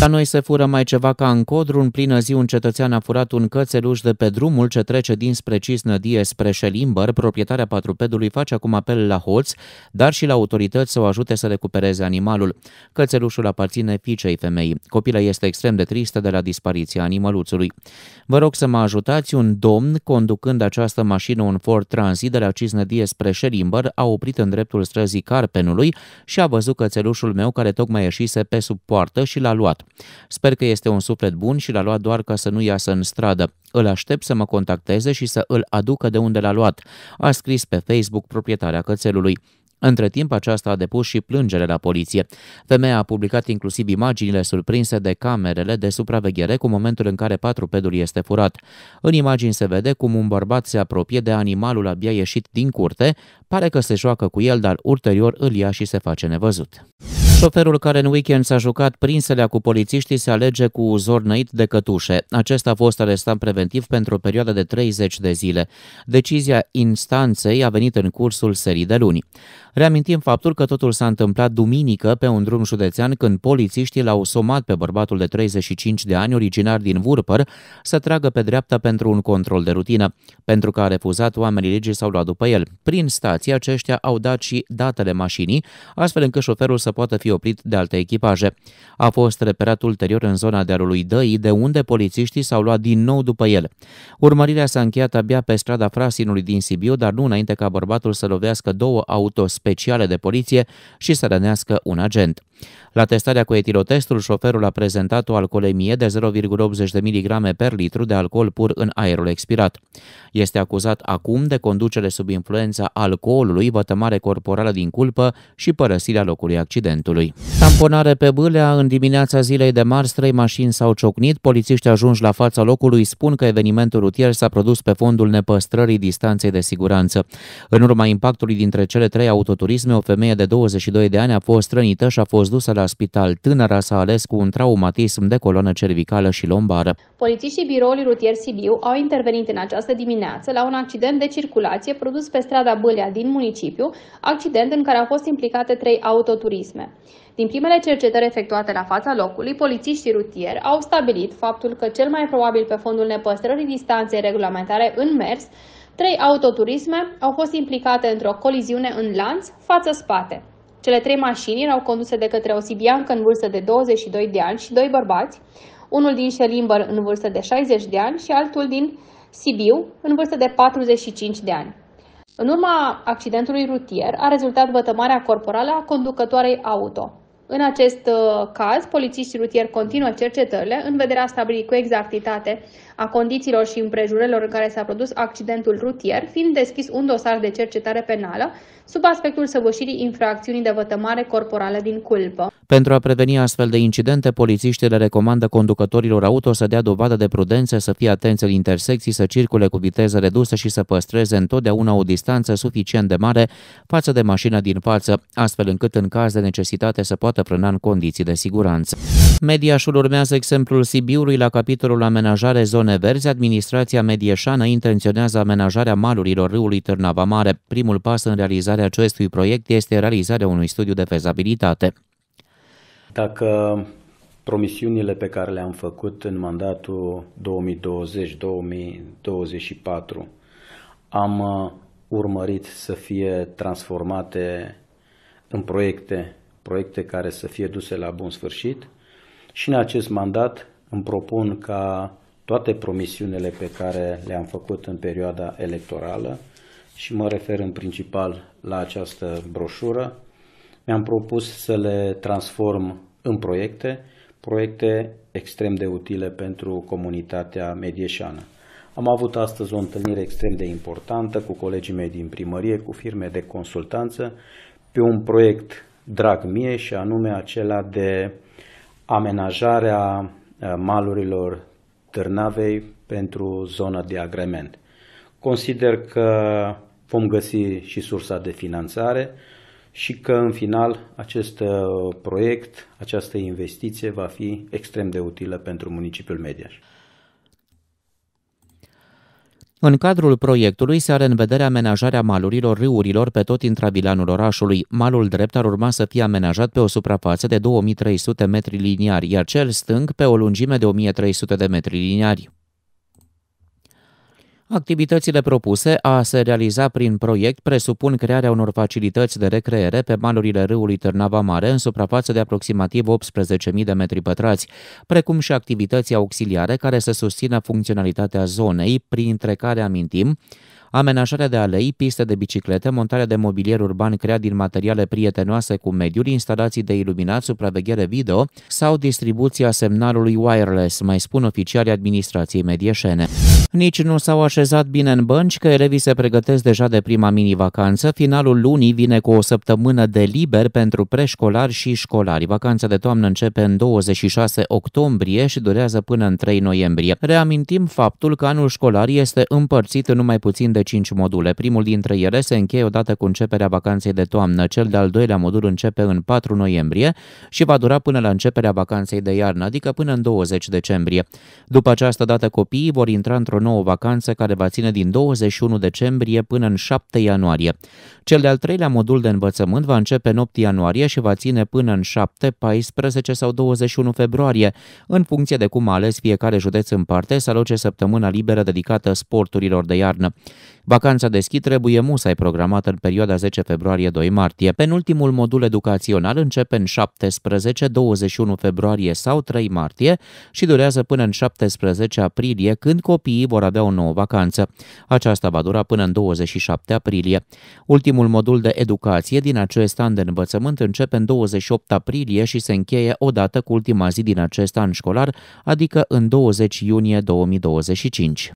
La noi se fură mai ceva ca în codru. În plină zi, un cetățean a furat un cățeluș de pe drumul ce trece dinspre Cisnădie spre Șelimbăr. Proprietarea patrupedului face acum apel la hoți, dar și la autorități să o ajute să recupereze animalul. Cățelușul aparține fiicei femei. Copila este extrem de tristă de la dispariția animaluțului. Vă rog să mă ajutați, un domn conducând această mașină un Ford Transit de la Cisnădie spre Șelimbăr a oprit în dreptul străzii Carpenului și a văzut cățelușul meu care tocmai ieșise pe sub poartă și l-a luat. Sper că este un suflet bun și l-a luat doar ca să nu iasă în stradă. Îl aștept să mă contacteze și să îl aducă de unde l-a luat, a scris pe Facebook proprietarea cățelului. Între timp, aceasta a depus și plângere la poliție. Femeia a publicat inclusiv imaginile surprinse de camerele de supraveghere cu momentul în care patrupedul este furat. În imagini se vede cum un bărbat se apropie de animalul abia ieșit din curte, pare că se joacă cu el, dar ulterior îl ia și se face nevăzut. Șoferul care în weekend s-a jucat prinselea cu polițiștii se alege cu năit de cătușe. Acesta a fost arestat preventiv pentru o perioadă de 30 de zile. Decizia instanței a venit în cursul serii de luni. Reamintim faptul că totul s-a întâmplat duminică pe un drum județean când polițiștii l-au somat pe bărbatul de 35 de ani, originar din Vurpăr, să tragă pe dreapta pentru un control de rutină. Pentru că a refuzat, oamenii legii sau luat după el. Prin stație, aceștia au dat și datele mașinii, astfel încât șoferul să poată fi fi oprit de alte echipaje. A fost reperat ulterior în zona dealului Dăi, de unde polițiștii s-au luat din nou după el. Urmărirea s-a încheiat abia pe strada Frasinului din Sibiu, dar nu înainte ca bărbatul să lovească două auto speciale de poliție și să rănească un agent. La testarea cu etilotestul, șoferul a prezentat o alcoolemie de 0,80 mg per litru de alcool pur în aerul expirat. Este acuzat acum de conducere sub influența alcoolului, vătămare corporală din culpă și părăsirea locului accidentului. Consiliului. Tamponare pe Bâlea, în dimineața zilei de marți, trei mașini s-au ciocnit, Polițiști ajunși la fața locului spun că evenimentul rutier s-a produs pe fondul nepăstrării distanței de siguranță. În urma impactului dintre cele trei autoturisme, o femeie de 22 de ani a fost rănită și a fost dusă la spital. Tânăra s-a ales cu un traumatism de coloană cervicală și lombară. Polițiștii biroului rutier Sibiu au intervenit în această dimineață la un accident de circulație produs pe strada Bâlea din municipiu, accident în care au fost implicate trei autoturisme. Din primele cercetări efectuate la fața locului, polițiștii rutieri au stabilit faptul că cel mai probabil pe fondul nepăstrării distanței regulamentare în mers, trei autoturisme au fost implicate într-o coliziune în lanț față-spate. Cele trei mașini erau conduse de către o sibiancă în vârstă de 22 de ani și doi bărbați, unul din Șelimbăr în vârstă de 60 de ani și altul din Sibiu în vârstă de 45 de ani. În urma accidentului rutier a rezultat vătămarea corporală a conducătoarei auto. În acest uh, caz, polițiștii rutieri continuă cercetările în vederea stabilirii cu exactitate a condițiilor și împrejurelor în care s-a produs accidentul rutier, fiind deschis un dosar de cercetare penală sub aspectul săvârșirii infracțiunii de vătămare corporală din culpă. Pentru a preveni astfel de incidente, polițiștii le recomandă conducătorilor auto să dea dovadă de prudență, să fie atenți în intersecții, să circule cu viteză redusă și să păstreze întotdeauna o distanță suficient de mare față de mașina din față, astfel încât în caz de necesitate să poată frâna în condiții de siguranță. Mediașul urmează exemplul Sibiului la capitolul amenajare zone verzi. Administrația Medieșană intenționează amenajarea malurilor râului Târnava Mare. Primul pas în realizarea acestui proiect este realizarea unui studiu de fezabilitate. Dacă promisiunile pe care le-am făcut în mandatul 2020-2024 am uh, urmărit să fie transformate în proiecte, proiecte care să fie duse la bun sfârșit și în acest mandat îmi propun ca toate promisiunile pe care le-am făcut în perioada electorală și mă refer în principal la această broșură, mi-am propus să le transform în proiecte, proiecte extrem de utile pentru comunitatea medieșană. Am avut astăzi o întâlnire extrem de importantă cu colegii mei din primărie, cu firme de consultanță, pe un proiect drag mie și anume acela de amenajarea uh, malurilor Târnavei pentru zonă de agrement. Consider că vom găsi și sursa de finanțare, și că în final acest uh, proiect, această investiție va fi extrem de utilă pentru municipiul Mediaș. În cadrul proiectului se are în vedere amenajarea malurilor râurilor pe tot intravilanul orașului. Malul drept ar urma să fie amenajat pe o suprafață de 2300 metri liniari, iar cel stâng pe o lungime de 1300 de metri liniari. Activitățile propuse a se realiza prin proiect presupun crearea unor facilități de recreere pe malurile râului Târnava Mare în suprafață de aproximativ 18.000 de metri pătrați, precum și activități auxiliare care să susțină funcționalitatea zonei, printre care amintim amenajarea de alei, piste de biciclete, montarea de mobilier urban creat din materiale prietenoase cu mediul, instalații de iluminat, supraveghere video sau distribuția semnalului wireless, mai spun oficialii administrației medieșene. Nici nu s-au așezat bine în bănci că elevii se pregătesc deja de prima mini-vacanță. Finalul lunii vine cu o săptămână de liber pentru preșcolari și școlari. Vacanța de toamnă începe în 26 octombrie și durează până în 3 noiembrie. Reamintim faptul că anul școlar este împărțit în numai puțin de de 5 module. Primul dintre ele se încheie odată cu începerea vacanței de toamnă. Cel de-al doilea modul începe în 4 noiembrie și va dura până la începerea vacanței de iarnă, adică până în 20 decembrie. După această dată, copiii vor intra într-o nouă vacanță care va ține din 21 decembrie până în 7 ianuarie. Cel de-al treilea modul de învățământ va începe în 8 ianuarie și va ține până în 7, 14 sau 21 februarie, în funcție de cum a ales fiecare județ în parte să aloce săptămâna liberă dedicată sporturilor de iarnă. Vacanța de schi trebuie musai programată în perioada 10 februarie-2 martie. Penultimul modul educațional începe în 17-21 februarie sau 3 martie și durează până în 17 aprilie, când copiii vor avea o nouă vacanță. Aceasta va dura până în 27 aprilie. Ultimul modul de educație din acest an de învățământ începe în 28 aprilie și se încheie odată cu ultima zi din acest an școlar, adică în 20 iunie 2025.